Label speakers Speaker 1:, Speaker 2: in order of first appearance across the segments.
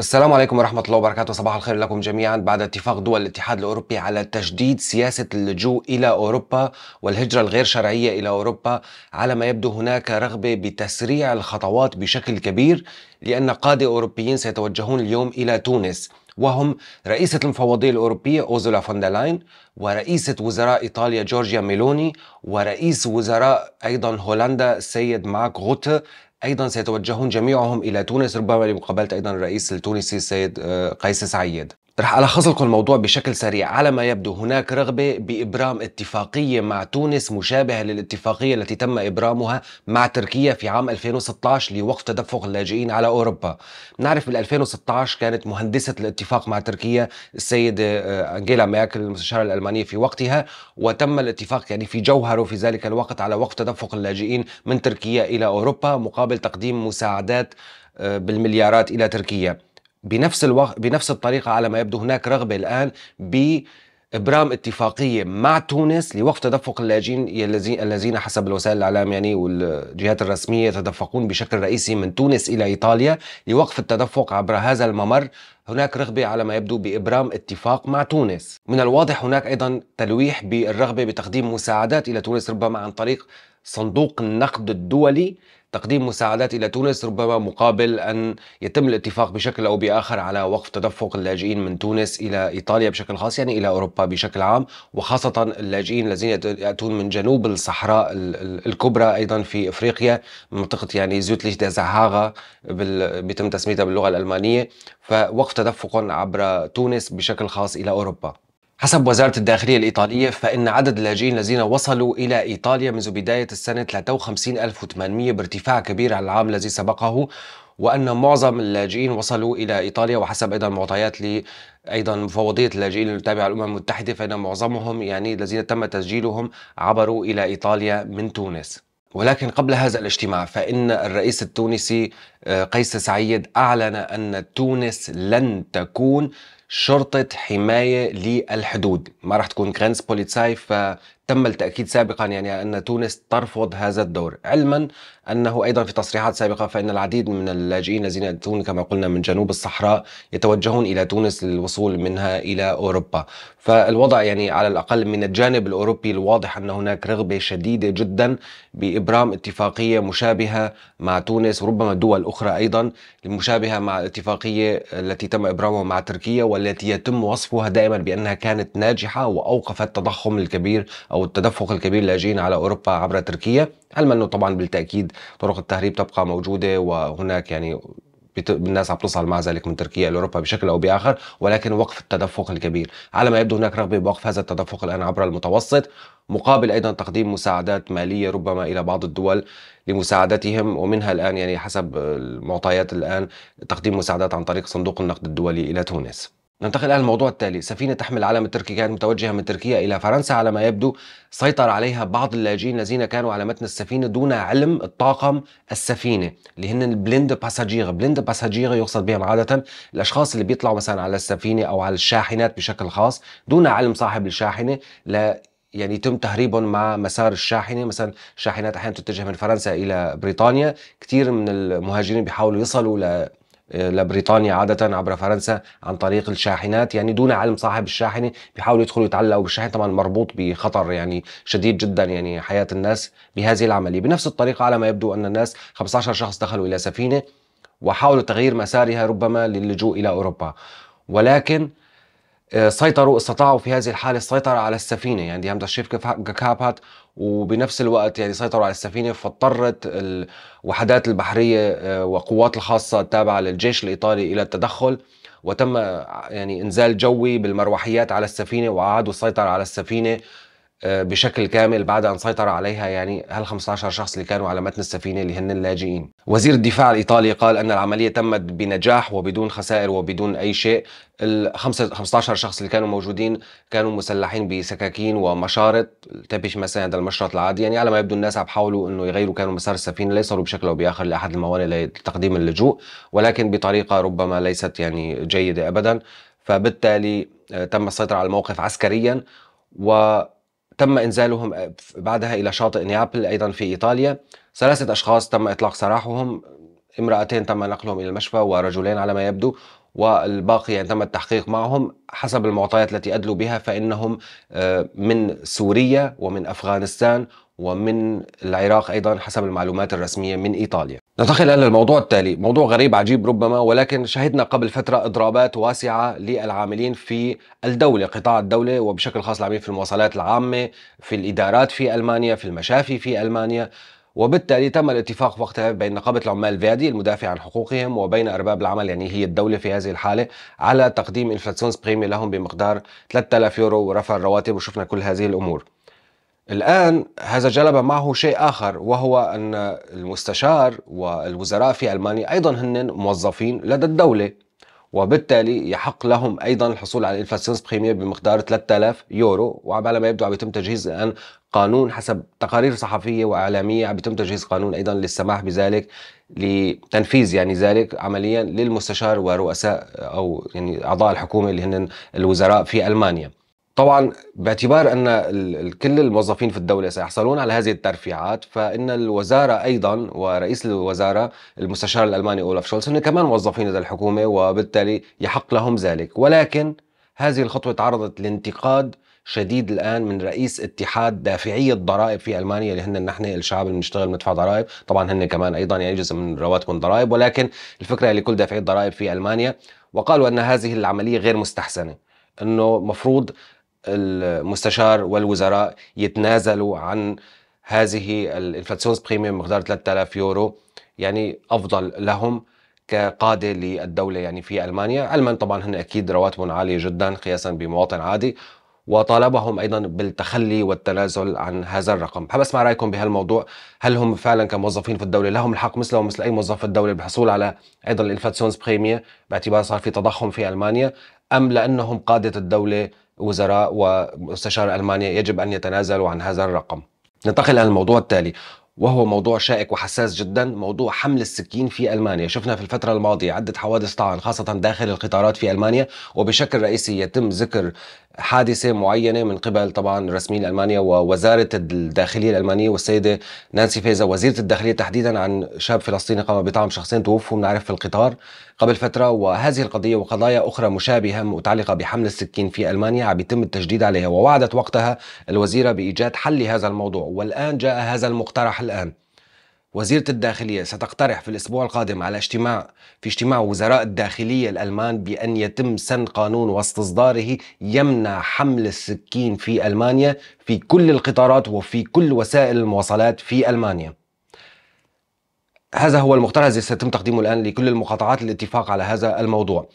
Speaker 1: السلام عليكم ورحمة الله وبركاته صباح الخير لكم جميعا بعد اتفاق دول الاتحاد الأوروبي على تجديد سياسة اللجوء إلى أوروبا والهجرة الغير شرعية إلى أوروبا على ما يبدو هناك رغبة بتسريع الخطوات بشكل كبير لأن قادة أوروبيين سيتوجهون اليوم إلى تونس وهم رئيسة المفوضية الأوروبية أوزولا فوندلاين ورئيسة وزراء إيطاليا جورجيا ميلوني ورئيس وزراء أيضا هولندا السيد ماك غوت ايضا سيتوجهون جميعهم الى تونس ربما لمقابله ايضا الرئيس التونسي السيد آه، قيس سعيد رح ألخص لكم الموضوع بشكل سريع على ما يبدو هناك رغبة بإبرام اتفاقية مع تونس مشابهة للاتفاقية التي تم إبرامها مع تركيا في عام 2016 لوقف تدفق اللاجئين على أوروبا نعرف بال 2016 كانت مهندسة الاتفاق مع تركيا السيدة آه، أنجيلا ميركل المستشارة الألمانية في وقتها وتم الاتفاق يعني في جوهره في ذلك الوقت على وقف تدفق اللاجئين من تركيا إلى أوروبا مقابل تقديم مساعدات آه، بالمليارات إلى تركيا بنفس الوقت بنفس الطريقه على ما يبدو هناك رغبه الان ب ابرام اتفاقيه مع تونس لوقف تدفق اللاجئين الذين حسب الوسائل الاعلام يعني والجهات الرسميه يتدفقون بشكل رئيسي من تونس الى ايطاليا لوقف التدفق عبر هذا الممر هناك رغبه على ما يبدو بابرام اتفاق مع تونس من الواضح هناك ايضا تلويح بالرغبه بتقديم مساعدات الى تونس ربما عن طريق صندوق النقد الدولي تقديم مساعدات إلى تونس ربما مقابل أن يتم الاتفاق بشكل أو بآخر على وقف تدفق اللاجئين من تونس إلى إيطاليا بشكل خاص يعني إلى أوروبا بشكل عام وخاصة اللاجئين الذين يأتون من جنوب الصحراء الكبرى أيضا في إفريقيا منطقة يعني زوتليش زهاغا بتم تسميتها باللغة الألمانية فوقف تدفق عبر تونس بشكل خاص إلى أوروبا حسب وزارة الداخلية الإيطالية فإن عدد اللاجئين الذين وصلوا إلى إيطاليا منذ بداية السنة 53800 بارتفاع كبير عن العام الذي سبقه وأن معظم اللاجئين وصلوا إلى إيطاليا وحسب أيضا معطيات ل أيضا مفوضية اللاجئين التابعة للأمم المتحدة فإن معظمهم يعني الذين تم تسجيلهم عبروا إلى إيطاليا من تونس ولكن قبل هذا الاجتماع فإن الرئيس التونسي آه، قيس سعيد أعلن أن تونس لن تكون شرطة حماية للحدود ما راح تكون جرانس بوليتساي تم التأكيد سابقا يعني أن تونس ترفض هذا الدور علما أنه أيضا في تصريحات سابقة فإن العديد من اللاجئين الذين يأتون كما قلنا من جنوب الصحراء يتوجهون إلى تونس للوصول منها إلى أوروبا فالوضع يعني على الأقل من الجانب الأوروبي الواضح أن هناك رغبة شديدة جدا بإبرام اتفاقية مشابهة مع تونس وربما دول أخرى أيضا مشابهة مع الاتفاقية التي تم إبرامها مع تركيا والتي يتم وصفها دائما بأنها كانت ناجحة وأوقفت التضخم الكبير أو او التدفق الكبير اللاجئين على اوروبا عبر تركيا علما انه طبعا بالتاكيد طرق التهريب تبقى موجوده وهناك يعني الناس عم تصل مع ذلك من تركيا لاوروبا بشكل او باخر ولكن وقف التدفق الكبير على ما يبدو هناك رغبه بوقف هذا التدفق الان عبر المتوسط مقابل ايضا تقديم مساعدات ماليه ربما الى بعض الدول لمساعدتهم ومنها الان يعني حسب المعطيات الان تقديم مساعدات عن طريق صندوق النقد الدولي الى تونس ننتقل الى الموضوع التالي، سفينه تحمل العلم التركي كانت متوجهه من تركيا الى فرنسا على ما يبدو سيطر عليها بعض اللاجئين الذين كانوا على متن السفينه دون علم الطاقم السفينه اللي هن البلند باساجير، بلند باساجير يقصد بهم عاده الاشخاص اللي بيطلعوا مثلا على السفينه او على الشاحنات بشكل خاص دون علم صاحب الشاحنه لا يعني يتم تهريبهم مع مسار الشاحنه مثلا الشاحنات احيانا تتجه من فرنسا الى بريطانيا كثير من المهاجرين بيحاولوا يصلوا ل لبريطانيا عادة عبر فرنسا عن طريق الشاحنات يعني دون علم صاحب الشاحنة بيحاولوا يدخلوا يتعلقوا بالشاحنة طبعا مربوط بخطر يعني شديد جدا يعني حياة الناس بهذه العملية بنفس الطريقة على ما يبدو أن الناس 15 شخص دخلوا إلى سفينة وحاولوا تغيير مسارها ربما للجوء إلى أوروبا ولكن آه، سيطروا استطاعوا في هذه الحالة السيطرة على السفينة يعني هم همزة الشيف وبنفس الوقت يعني سيطروا على السفينة فاضطرت الوحدات البحرية آه، وقوات الخاصة التابعة للجيش الإيطالي إلى التدخل وتم آه، يعني إنزال جوي بالمروحيات على السفينة وأعادوا السيطرة على السفينة آه، بشكل كامل بعد أن سيطر عليها يعني هل 15 شخص اللي كانوا على متن السفينة اللي هن اللاجئين وزير الدفاع الإيطالي قال أن العملية تمت بنجاح وبدون خسائر وبدون أي شيء ال 15 شخص اللي كانوا موجودين كانوا مسلحين بسكاكين ومشارط تبش مثلا هذا المشرط العادي يعني على ما يبدو الناس عم يحاولوا انه يغيروا كانوا مسار السفينه ليصلوا بشكل او باخر لاحد الموانئ لتقديم اللجوء ولكن بطريقه ربما ليست يعني جيده ابدا فبالتالي آه، تم السيطره على الموقف عسكريا و تم إنزالهم بعدها إلى شاطئ نيابل أيضا في إيطاليا ثلاثة أشخاص تم إطلاق سراحهم امرأتين تم نقلهم إلى المشفى ورجلين على ما يبدو والباقي يعني تم التحقيق معهم حسب المعطيات التي أدلوا بها فإنهم آه، من سوريا ومن أفغانستان ومن العراق أيضا حسب المعلومات الرسمية من إيطاليا ننتقل إلى الموضوع التالي موضوع غريب عجيب ربما ولكن شهدنا قبل فترة إضرابات واسعة للعاملين في الدولة قطاع الدولة وبشكل خاص العاملين في المواصلات العامة في الإدارات في ألمانيا في المشافي في ألمانيا وبالتالي تم الاتفاق وقتها بين نقابة العمال فيادي المدافع عن حقوقهم وبين أرباب العمل يعني هي الدولة في هذه الحالة على تقديم انفلاتسيون بريمي لهم بمقدار 3000 يورو ورفع الرواتب وشفنا كل هذه الأمور الآن هذا جلب معه شيء آخر وهو أن المستشار والوزراء في ألمانيا أيضا هن موظفين لدى الدولة وبالتالي يحق لهم أيضا الحصول على الفاسيونس بخيمية بمقدار 3000 يورو وعلى ما يبدو عم يتم تجهيز الآن قانون حسب تقارير صحفية وإعلامية عم يتم تجهيز قانون أيضا للسماح بذلك لتنفيذ يعني ذلك عمليا للمستشار ورؤساء أو يعني أعضاء الحكومة اللي هن الوزراء في ألمانيا طبعا باعتبار ان كل الموظفين في الدوله سيحصلون على هذه الترفيعات فان الوزاره ايضا ورئيس الوزاره المستشار الالماني اولاف شولز هن كمان موظفين لدى الحكومه وبالتالي يحق لهم ذلك ولكن هذه الخطوه تعرضت لانتقاد شديد الان من رئيس اتحاد دافعي الضرائب في المانيا اللي هن نحن الشعب اللي بنشتغل بندفع ضرائب، طبعا هن كمان ايضا يعني جزء من رواتبهم ضرائب ولكن الفكره لكل دافعي الضرائب في المانيا وقالوا ان هذه العمليه غير مستحسنه انه مفروض المستشار والوزراء يتنازلوا عن هذه الانفلاتسيون بريميوم مقدار 3000 يورو يعني افضل لهم كقاده للدوله يعني في المانيا، المان طبعا هن اكيد رواتبهم عاليه جدا قياسا بمواطن عادي وطالبهم ايضا بالتخلي والتنازل عن هذا الرقم، حاب اسمع رايكم بهالموضوع، هل هم فعلا كموظفين في الدوله لهم الحق مثلهم مثل اي موظف في الدوله بالحصول على ايضا الانفلاتسيون بريميوم باعتبار صار في تضخم في المانيا أم لأنهم قادة الدولة وزراء ومستشار ألمانيا يجب أن يتنازلوا عن هذا الرقم ننتقل إلى الموضوع التالي وهو موضوع شائك وحساس جدا موضوع حمل السكين في المانيا شفنا في الفتره الماضيه عده حوادث طعن خاصه داخل القطارات في المانيا وبشكل رئيسي يتم ذكر حادثه معينه من قبل طبعا رسميين المانيا ووزاره الداخليه الالمانيه والسيده نانسي فيزا وزيره الداخليه تحديدا عن شاب فلسطيني قام بطعن شخصين توفوا بنعرف في القطار قبل فتره وهذه القضيه وقضايا اخرى مشابهه متعلقه بحمل السكين في المانيا عم يتم التجديد عليها ووعدت وقتها الوزيره بايجاد حل لهذا الموضوع والان جاء هذا المقترح الان وزيرة الداخلية ستقترح في الأسبوع القادم على اجتماع في اجتماع وزراء الداخلية الألمان بأن يتم سن قانون واستصداره يمنع حمل السكين في ألمانيا في كل القطارات وفي كل وسائل المواصلات في ألمانيا هذا هو المقترح الذي سيتم تقديمه الآن لكل المقاطعات للاتفاق على هذا الموضوع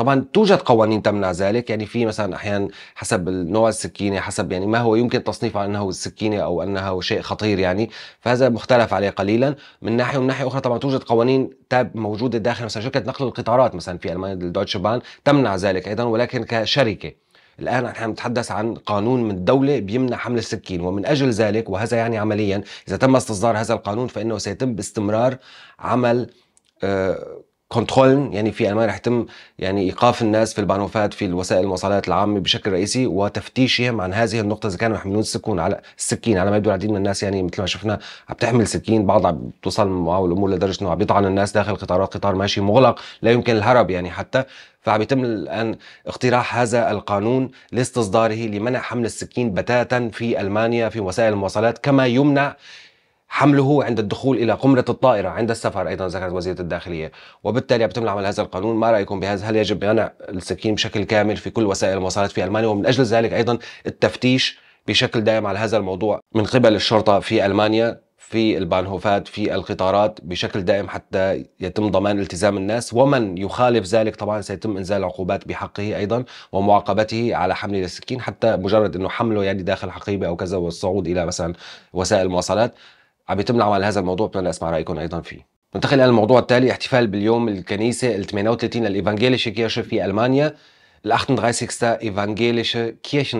Speaker 1: طبعا توجد قوانين تمنع ذلك يعني في مثلا احيانا حسب نوع السكينه حسب يعني ما هو يمكن تصنيفه انه سكينه او انها شيء خطير يعني فهذا مختلف عليه قليلا من ناحيه ومن ناحيه اخرى طبعا توجد قوانين تاب موجوده داخل مثلا شركه نقل القطارات مثلا في المانيا الدويتشه بان تمنع ذلك ايضا ولكن كشركه الان نحن نتحدث عن قانون من الدوله بيمنع حمل السكين ومن اجل ذلك وهذا يعني عمليا اذا تم استصدار هذا القانون فانه سيتم باستمرار عمل آه كنترول يعني في المانيا رح يتم يعني ايقاف الناس في البانوفات في وسائل المواصلات العامه بشكل رئيسي وتفتيشهم عن هذه النقطه اذا كانوا يحملون السكون على السكين على ما يبدو العديد من الناس يعني مثل ما شفنا عم تحمل سكين بعض عم توصل معه الامور لدرجه انه عم يطعن الناس داخل قطارات قطار ماشي مغلق لا يمكن الهرب يعني حتى فعم يتم الان اقتراح هذا القانون لاستصداره لمنع حمل السكين بتاتا في المانيا في وسائل المواصلات كما يمنع حمله هو عند الدخول الى قمره الطائره عند السفر ايضا ذكرت وزيره الداخليه وبالتالي بتم العمل هذا القانون ما رايكم بهذا هل يجب منع السكين بشكل كامل في كل وسائل المواصلات في المانيا ومن اجل ذلك ايضا التفتيش بشكل دائم على هذا الموضوع من قبل الشرطه في المانيا في البانهوفات في القطارات بشكل دائم حتى يتم ضمان التزام الناس ومن يخالف ذلك طبعا سيتم انزال عقوبات بحقه ايضا ومعاقبته على حمل السكين حتى مجرد انه حمله يعني داخل حقيبه او كذا والصعود الى مثلا وسائل المواصلات عم بيتم على هذا الموضوع بدنا اسمع رايكم ايضا فيه ننتقل الى الموضوع التالي احتفال باليوم الكنيسه ال 38 للايفانجيليشي كيرشه في المانيا ال 38 ايفانجيليشي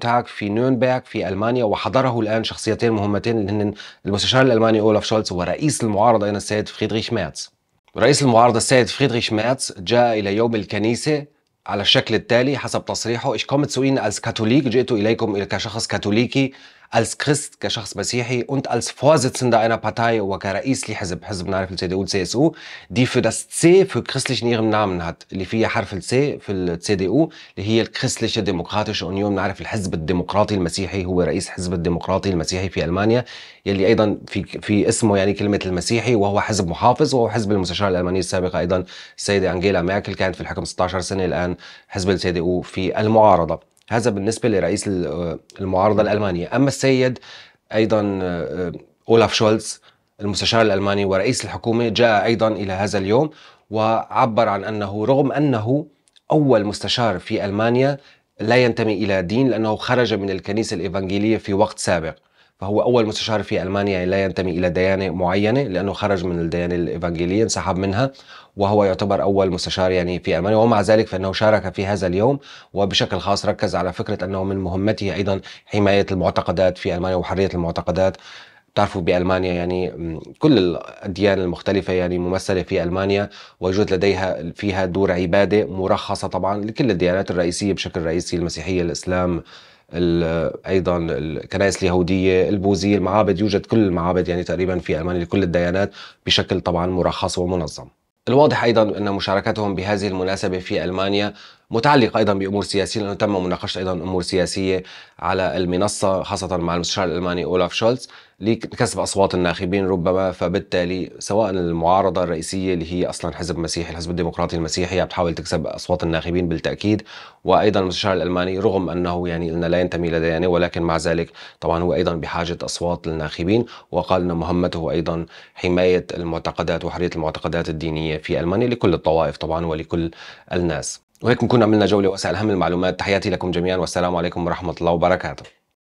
Speaker 1: تاغ في نورنبرغ في المانيا وحضره الان شخصيتين مهمتين اللي هن المستشار الالماني اولاف شولتز ورئيس المعارضه اين السيد فريدريش ميرتز رئيس المعارضه السيد فريدريش ميرتز جاء الى يوم الكنيسه على الشكل التالي حسب تصريحه ايش كومت سوين از كاثوليك جئت إليكم كشخص كاثوليكي als Christ, كشخص مسيحي und als Vorsitzender einer Partei وكرئيس لحزب حزب نعرف السي دي CSU die für das C für christlich in ihrem Namen hat اللي فيها حرف C في السي دي اللي هي الكريستليش ديمقراطيش اونيون نعرف الحزب الديمقراطي المسيحي هو رئيس حزب الديمقراطي المسيحي في المانيا يلي ايضا في في اسمه يعني كلمه المسيحي وهو حزب محافظ وهو حزب المستشاره الالمانيه السابقه ايضا السيده انجيلا ميركل كانت في الحكم 16 سنه الان حزب السي دي في المعارضه هذا بالنسبه لرئيس المعارضه الالمانيه اما السيد ايضا آه، اولاف شولز المستشار الالماني ورئيس الحكومه جاء ايضا الى هذا اليوم وعبر عن انه رغم انه اول مستشار في المانيا لا ينتمي الى دين لانه خرج من الكنيسه الايفانجيليه في وقت سابق هو أول مستشار في ألمانيا لا ينتمي إلى ديانة معينة لأنه خرج من الديانة الإيفانجيلية انسحب منها وهو يعتبر أول مستشار يعني في ألمانيا ومع ذلك فإنه شارك في هذا اليوم وبشكل خاص ركز على فكرة أنه من مهمته أيضا حماية المعتقدات في ألمانيا وحرية المعتقدات بتعرفوا بألمانيا يعني كل الأديان المختلفة يعني ممثلة في ألمانيا ويوجد لديها فيها دور عبادة مرخصة طبعا لكل الديانات الرئيسية بشكل رئيسي المسيحية الإسلام ايضا الكنائس اليهوديه البوذيه المعابد يوجد كل المعابد يعني تقريبا في المانيا لكل الديانات بشكل طبعا مرخص ومنظم الواضح ايضا ان مشاركتهم بهذه المناسبه في المانيا متعلقه ايضا بامور سياسيه لانه تم مناقشه ايضا امور سياسيه على المنصه خاصه مع المستشار الالماني اولاف شولتز لكسب اصوات الناخبين ربما فبالتالي سواء المعارضه الرئيسيه اللي هي اصلا حزب مسيحي الحزب الديمقراطي المسيحي عم تحاول تكسب اصوات الناخبين بالتاكيد وايضا المستشار الالماني رغم انه يعني قلنا لا ينتمي الى ديانه ولكن مع ذلك طبعا هو ايضا بحاجه اصوات الناخبين وقال ان مهمته ايضا حمايه المعتقدات وحريه المعتقدات الدينيه في المانيا لكل الطوائف طبعا ولكل الناس وهيك نكون عملنا جوله واسع اهم المعلومات تحياتي لكم جميعا والسلام عليكم ورحمه الله وبركاته